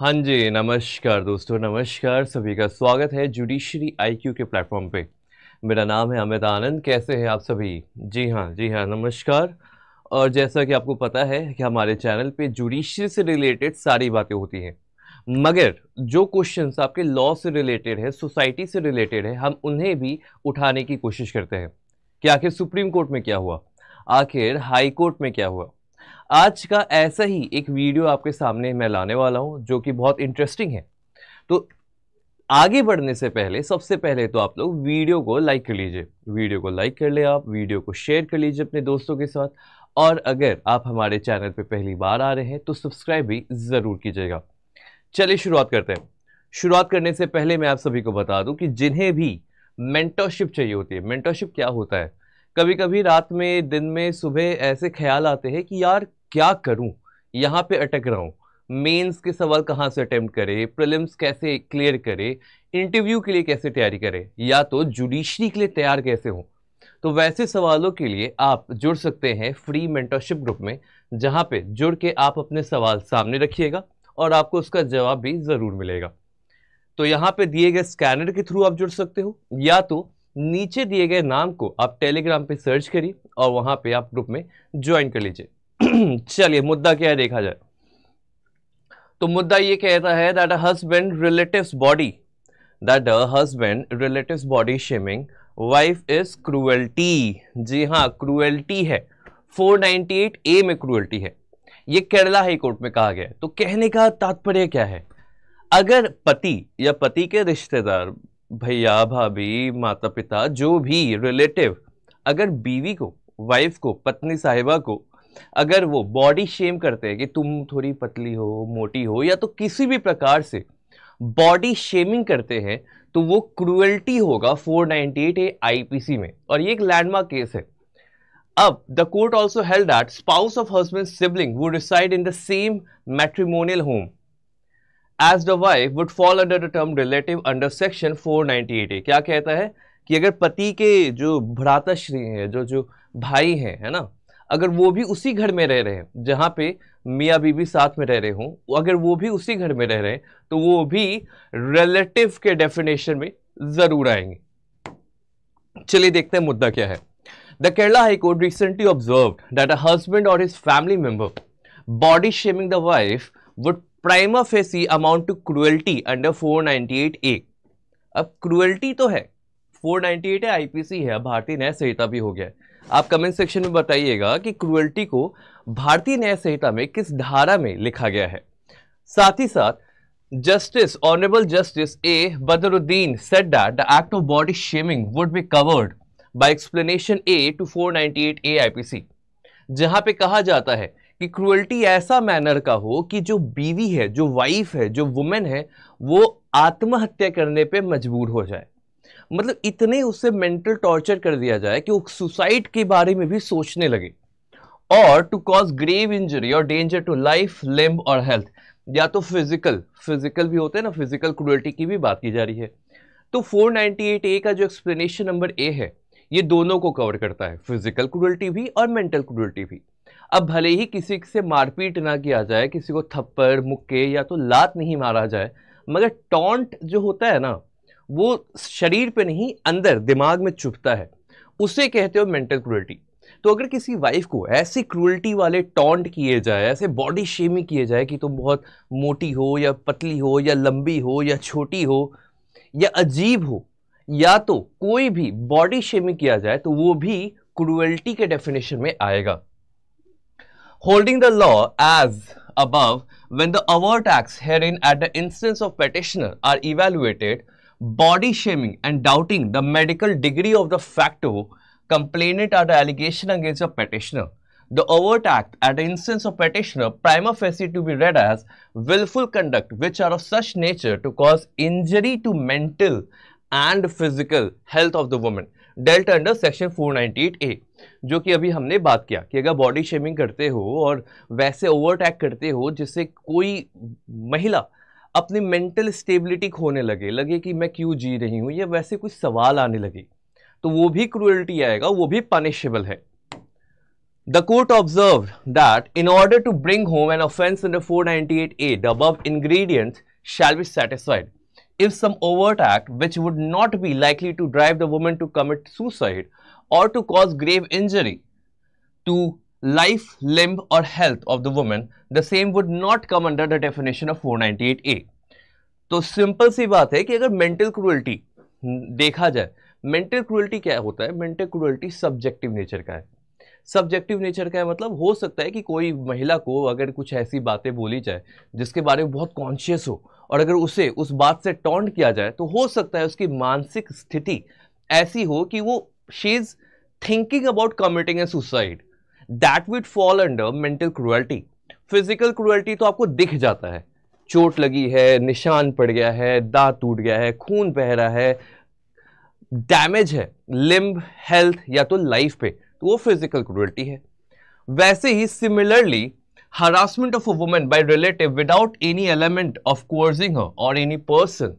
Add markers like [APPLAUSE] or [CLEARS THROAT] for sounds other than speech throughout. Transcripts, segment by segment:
हाँ जी नमस्कार दोस्तों नमस्कार सभी का स्वागत है जुडिशरी आईक्यू के प्लेटफॉर्म पे मेरा नाम है अमित आनंद कैसे हैं आप सभी जी हाँ जी हाँ नमस्कार और जैसा कि आपको पता है कि हमारे चैनल पे जुडिशरी से रिलेटेड सारी बातें होती हैं मगर जो क्वेश्चंस आपके लॉ से रिलेटेड है सोसाइटी से रिलेटेड है हम उन्हें भी उठाने की कोशिश करते हैं कि आखिर सुप्रीम कोर्ट में क्या हुआ आखिर हाई कोर्ट में क्या हुआ आज का ऐसा ही एक वीडियो आपके सामने मैं लाने वाला हूँ जो कि बहुत इंटरेस्टिंग है तो आगे बढ़ने से पहले सबसे पहले तो आप लोग वीडियो को लाइक कर लीजिए वीडियो को लाइक कर ले आप वीडियो को शेयर कर लीजिए अपने दोस्तों के साथ और अगर आप हमारे चैनल पर पहली बार आ रहे हैं तो सब्सक्राइब भी ज़रूर कीजिएगा चलिए शुरुआत करते हैं शुरुआत करने से पहले मैं आप सभी को बता दूं कि जिन्हें भी मेंटरशिप चाहिए होती है मेंटरशिप क्या होता है कभी कभी रात में दिन में सुबह ऐसे ख्याल आते हैं कि यार क्या करूं यहाँ पे अटक रहा हूँ मेंस के सवाल कहाँ से अटैम्प्ट करे प्रिलिम्स कैसे क्लियर करें इंटरव्यू के लिए कैसे तैयारी करें या तो जुडिशरी के लिए तैयार कैसे हो तो वैसे सवालों के लिए आप जुड़ सकते हैं फ्री मेंटरशिप ग्रुप में जहाँ पे जुड़ के आप अपने सवाल सामने रखिएगा और आपको उसका जवाब भी ज़रूर मिलेगा तो यहाँ पे दिए गए स्कैनर के थ्रू आप जुड़ सकते हो या तो नीचे दिए गए नाम को आप टेलीग्राम पे सर्च करिए और वहाँ पे आप ग्रुप में ज्वाइन कर लीजिए [CLEARS THROAT] चलिए मुद्दा क्या है देखा जाए तो मुद्दा ये कहता है that a husband relatives body that a husband relatives body shaming wife is cruelty जी हाँ क्रूएल्टी है 498 ए में क्रूएल्टी है ये केरला हाई कोर्ट में कहा गया है तो कहने का तात्पर्य क्या है अगर पति या पति के रिश्तेदार भैया भाभी माता पिता जो भी रिलेटिव अगर बीवी को वाइफ को पत्नी साहिबा को अगर वो बॉडी शेम करते हैं कि तुम थोड़ी पतली हो मोटी हो या तो किसी भी प्रकार से बॉडी शेमिंग करते हैं तो वो क्रुएल्टी होगा 498 ए आईपीसी में और ये एक लैंडमार्क केस है अब the court also held that spouse of husband sibling would reside in the same matrimonial home as the wife would fall under the term relative under section 498 A क्या कहता है कि अगर पति के जो भ्राताश्री हैं जो जो भाई हैं है ना अगर वो भी उसी घर में रह रहे हैं जहाँ पे मियाँ बीवी साथ में रह रहे हों अगर वो भी उसी घर में रह रहे हैं तो वो भी रिलेटिव के डेफिनेशन में ज़रूर आएंगे चलिए देखते हैं मुद्दा क्या है the Kerala high court recently observe that a husband और his family member body shaming the wife would prima facie amount to cruelty under four A अब क्रुएल्टी तो है 498 है आईपीसी है भारतीय न्याय संहिता भी हो गया है आप कमेंट सेक्शन में बताइएगा कि क्रुएल्टी को भारतीय न्याय संहिता में किस धारा में लिखा गया है साथ ही साथ justice honourable justice A Badruddin said that the act of body shaming would be covered by explanation A 498 A IPC जहां पे कहा जाता है कि क्रुअल्टी ऐसा मैनर का हो कि जो बीवी है जो वाइफ है जो वुमेन है वो आत्महत्या करने पे मजबूर हो जाए मतलब इतने उससे मेंटल टॉर्चर कर दिया जाए कि वो सुसाइड के बारे में भी सोचने लगे और टू कॉज ग्रेव इंजरी और डेंजर टू लाइफ लिम्ब और हेल्थ या तो फिजिकल फिजिकल भी होते हैं ना फिजिकल क्रुअलिटी की भी बात की जा रही है तो 498 ए का जो एक्सप्लेनेशन नंबर ए है ये दोनों को कवर करता है फिजिकल क्रूअल्टी भी और मेंटल क्रुअलिटी भी अब भले ही किसी से मारपीट ना किया जाए किसी को थप्पड़ मुक्के या तो लात नहीं मारा जाए मगर टॉन्ट जो होता है ना वो शरीर पे नहीं अंदर दिमाग में चुभता है उसे कहते हो मेंटल क्रुअल्टी तो अगर किसी वाइफ को ऐसी क्रुअल्टी वाले टॉन्ट किए जाए ऐसे बॉडी शेमिंग किए जाए कि तुम बहुत मोटी हो या पतली हो या लंबी हो या छोटी हो या अजीब हो या तो कोई भी बॉडी शेमिंग किया जाए तो वो भी क्रुअल्टी के डेफिनेशन में आएगा holding the law as above the overt overt acts in at the instance of petitioner are evaluated body shaming and doubting the medical degree of the facto complainant or the allegation against a petitioner. The overt act at the instance of petitioner prima facie to be read as willful conduct which are of such nature to cause injury to mental and physical health of the woman. Dealt under section 498A जो कि अभी हमने बात किया कि अगर body shaming करते हो और वैसे ओवर अटैक करते हो जिससे कोई महिला अपनी मेंटल स्टेबिलिटी खोने लगे लगे कि मैं क्यों जी रही हूँ या वैसे कुछ सवाल आने लगे तो वो भी क्रुअल्टी आएगा वो भी पनिशेबल है the court observe that in order to bring home an offence in four ninety eight A the ingredient shall be satisfied if some overt act which would not be likely to drive the women to commit suicide और to cause grave injury to life, limb or health of the woman, the same would not come under the definition of 498A. तो simple सी बात है कि अगर mental cruelty देखा जाए mental cruelty क्या होता है मेंटल क्रुअल्टी सब्जेक्टिव नेचर का है सब्जेक्टिव नेचर का है मतलब हो सकता है कि कोई महिला को अगर कुछ ऐसी बातें बोली जाए जिसके बारे में बहुत कॉन्शियस हो और अगर उसे उस बात से टॉन्ट किया जाए तो हो सकता है उसकी मानसिक स्थिति ऐसी हो कि वो she is thinking about committing a suicide that would fall under mental cruelty physical cruelty तो आपको दिख जाता है चोट लगी है निशान पड़ गया है दांत टूट गया है खून बह रहा है डैमेज है लिम्ब हेल्थ या तो लाइफ पे तो वो फिजिकल क्रुअल्टी है वैसे ही similarly harassment of a women by relative without any element of coercing her और any person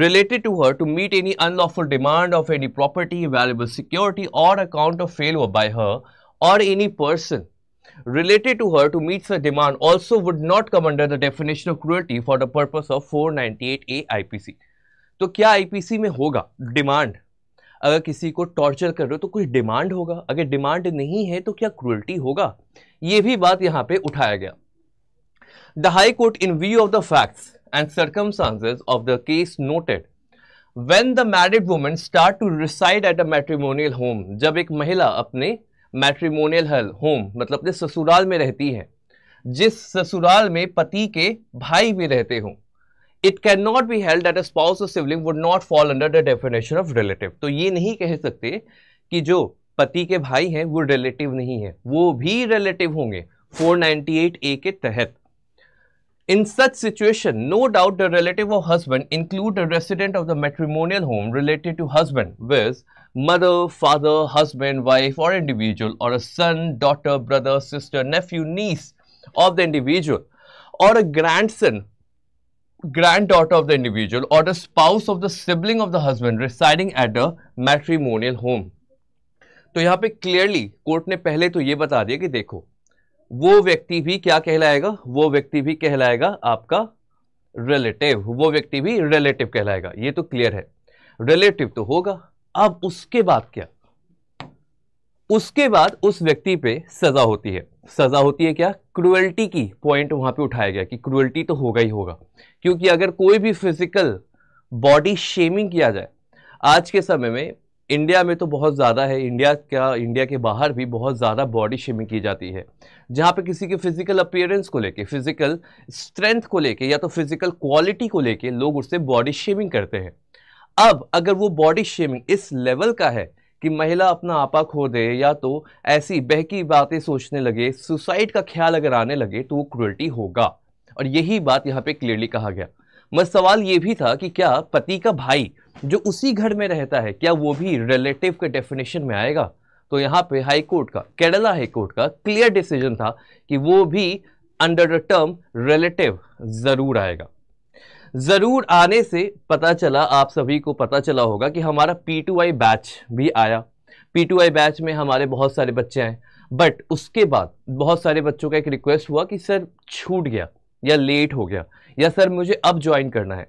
related to her to meet any unlawful demand of any property valuable security और account of fail by her or any person related to her to meet her demand also would not come under the definition of cruelty for the purpose of 498A IPC. तो क्या IPC में होगा demand अगर किसी को torture कर रहे हो तो कुछ डिमांड होगा अगर डिमांड नहीं है तो क्या क्रूल्टी होगा ये भी बात यहाँ पे उठाया गया the high court in view of the facts and circumstances of the case noted when the married women start to reside at a matrimonial home जब एक महिला अपने मैट्रीमोनियल हल होम मतलब अपने ससुराल में रहती है जिस ससुराल में पति के भाई भी रहते हों it cannot be held that a spouse और sibling would not fall under the definition of relative तो ये नहीं कह सकते कि जो पति के भाई हैं वो रिलेटिव नहीं है वो भी रिलेटिव होंगे 498 ए के तहत In such situation, no doubt the relative of husband include a resident of the matrimonial home related to husband with mother, father, husband, wife or individual or a son, daughter, brother, sister, nephew, niece of the individual or a grandson, granddaughter of the individual or the spouse of the sibling of the husband residing at the matrimonial home. तो यहाँ पे clearly court ने पहले तो ये बता दिया कि देखो वो व्यक्ति भी क्या कहलाएगा वो व्यक्ति भी कहलाएगा आपका रिलेटिव वो व्यक्ति भी रिलेटिव कहलाएगा ये तो क्लियर है रिलेटिव तो होगा अब उसके बाद क्या उसके बाद उस व्यक्ति पे सजा होती है सजा होती है क्या क्रुअल्टी की पॉइंट वहां पे उठाया गया कि क्रुअल्टी तो होगा ही होगा क्योंकि अगर कोई भी फिजिकल बॉडी शेमिंग किया जाए आज के समय में इंडिया में तो बहुत ज़्यादा है इंडिया का इंडिया के बाहर भी बहुत ज़्यादा बॉडी शेमिंग की जाती है जहाँ पे किसी के फिजिकल अपीयरेंस को लेके फिजिकल स्ट्रेंथ को लेके या तो फिजिकल क्वालिटी को लेके लोग उससे बॉडी शेमिंग करते हैं अब अगर वो बॉडी शेमिंग इस लेवल का है कि महिला अपना आपा खो दे या तो ऐसी बहकी बातें सोचने लगे सुसाइड का ख्याल अगर आने लगे तो वो क्रुअल्टी होगा और यही बात यहाँ पे क्लियरली कहा गया मैं सवाल ये भी था कि क्या पति का भाई जो उसी घर में रहता है क्या वो भी रिलेटिव के डेफिनेशन में आएगा तो यहाँ पे हाई कोर्ट का केरला हाई कोर्ट का क्लियर डिसीजन था कि वो भी अंडर द टर्म रिलेटिव ज़रूर आएगा ज़रूर आने से पता चला आप सभी को पता चला होगा कि हमारा पी टू आई बैच भी आया पी टू आई बैच में हमारे बहुत सारे बच्चे आए बट उसके बाद बहुत सारे बच्चों का एक रिक्वेस्ट हुआ कि सर छूट गया या लेट हो गया या सर मुझे अब ज्वाइन करना है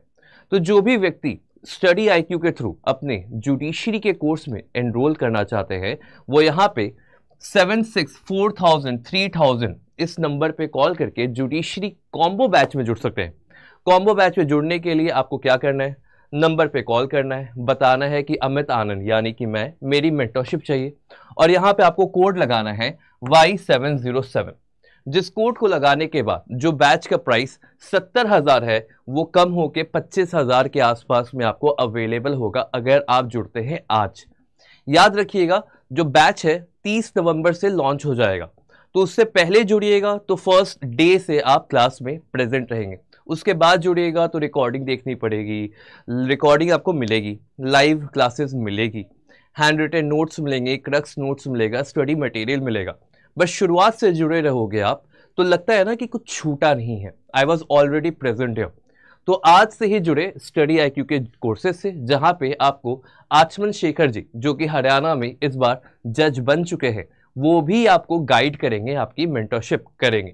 तो जो भी व्यक्ति स्टडी आईक्यू के थ्रू अपने जुडिशरी के कोर्स में एनरोल करना चाहते हैं वो यहाँ पे seven six four thousand three thousand इस नंबर पे कॉल करके जुडिशरी कॉम्बो बैच में जुड़ सकते हैं कॉम्बो बैच में जुड़ने के लिए आपको क्या करना है नंबर पे कॉल करना है बताना है कि अमित आनंद यानी कि मैं मेरी मेंटरशिप चाहिए और यहाँ पे आपको कोड लगाना है वाई सेवन जीरो सेवन जिस कोड को लगाने के बाद जो बैच का प्राइस सत्तर हज़ार है वो कम होके पच्चीस हज़ार के आसपास में आपको अवेलेबल होगा अगर आप जुड़ते हैं आज याद रखिएगा जो बैच है तीस नवंबर से लॉन्च हो जाएगा तो उससे पहले जुड़िएगा तो फर्स्ट डे से आप क्लास में प्रेजेंट रहेंगे उसके बाद जुड़िएगा तो रिकॉर्डिंग देखनी पड़ेगी रिकॉर्डिंग आपको मिलेगी लाइव क्लासेस मिलेगी हैंड रिटेन नोट्स मिलेंगे क्रक्स नोट्स मिलेगा स्टडी मटेरियल मिलेगा बस शुरुआत से जुड़े रहोगे आप तो लगता है ना कि कुछ छूटा नहीं है आई वॉज ऑलरेडी प्रेजेंट है तो आज से ही जुड़े स्टडी आई के कोर्सेज से जहाँ पे आपको आचमन शेखर जी जो कि हरियाणा में इस बार जज बन चुके हैं वो भी आपको गाइड करेंगे आपकी मेंटरशिप करेंगे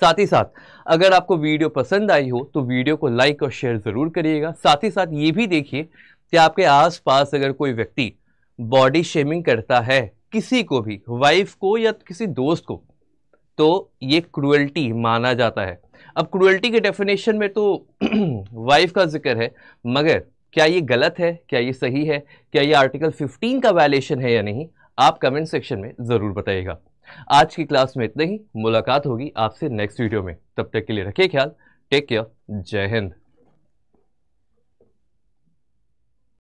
साथ ही साथ अगर आपको वीडियो पसंद आई हो तो वीडियो को लाइक और शेयर ज़रूर करिएगा साथ ही साथ ये भी देखिए कि आपके आसपास अगर कोई व्यक्ति बॉडी शेमिंग करता है किसी को भी वाइफ को या किसी दोस्त को तो ये क्रुएल्टी माना जाता है अब क्रुएल्टी के डेफिनेशन में तो वाइफ [CLEARS THROAT] का जिक्र है मगर क्या ये गलत है क्या ये सही है क्या ये आर्टिकल 15 का वायलेशन है या नहीं आप कमेंट सेक्शन में ज़रूर बताइएगा आज की क्लास में इतना ही मुलाकात होगी आपसे नेक्स्ट वीडियो में तब तक के लिए रखिए ख्याल टेक केयर जय हिंद